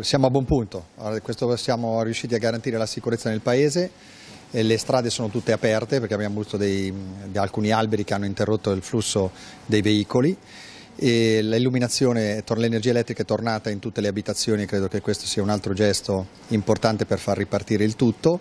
Siamo a buon punto, Questo siamo riusciti a garantire la sicurezza nel paese, le strade sono tutte aperte perché abbiamo avuto dei, alcuni alberi che hanno interrotto il flusso dei veicoli l'illuminazione, l'energia elettrica è tornata in tutte le abitazioni, credo che questo sia un altro gesto importante per far ripartire il tutto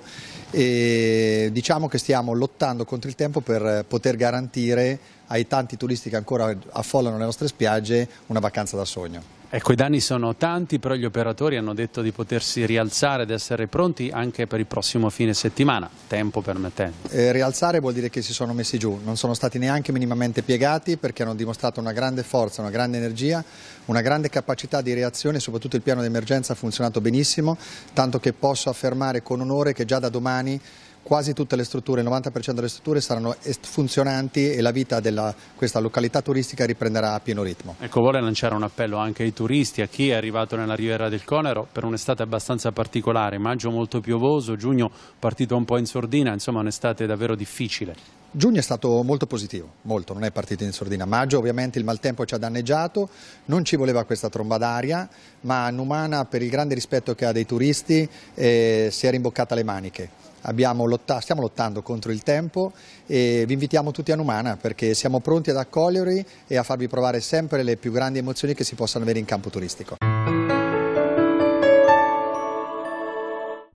e diciamo che stiamo lottando contro il tempo per poter garantire ai tanti turisti che ancora affollano le nostre spiagge una vacanza da sogno. Ecco, i danni sono tanti, però gli operatori hanno detto di potersi rialzare ed essere pronti anche per il prossimo fine settimana, tempo permettendo. Eh, rialzare vuol dire che si sono messi giù, non sono stati neanche minimamente piegati perché hanno dimostrato una grande forza, una grande energia, una grande capacità di reazione soprattutto il piano d'emergenza ha funzionato benissimo, tanto che posso affermare con onore che già da domani quasi tutte le strutture, il 90% delle strutture saranno funzionanti e la vita di questa località turistica riprenderà a pieno ritmo. Ecco, vuole lanciare un appello anche ai turisti, a chi è arrivato nella Riviera del Conero per un'estate abbastanza particolare, maggio molto piovoso, giugno partito un po' in sordina, insomma un'estate davvero difficile. Giugno è stato molto positivo, molto, non è partito in sordina. Maggio ovviamente il maltempo ci ha danneggiato, non ci voleva questa tromba d'aria, ma Numana per il grande rispetto che ha dei turisti eh, si è rimboccata le maniche lotta, stiamo lottando contro il tempo e vi invitiamo tutti a Numana perché siamo pronti ad accogliervi e a farvi provare sempre le più grandi emozioni che si possano avere in campo turistico.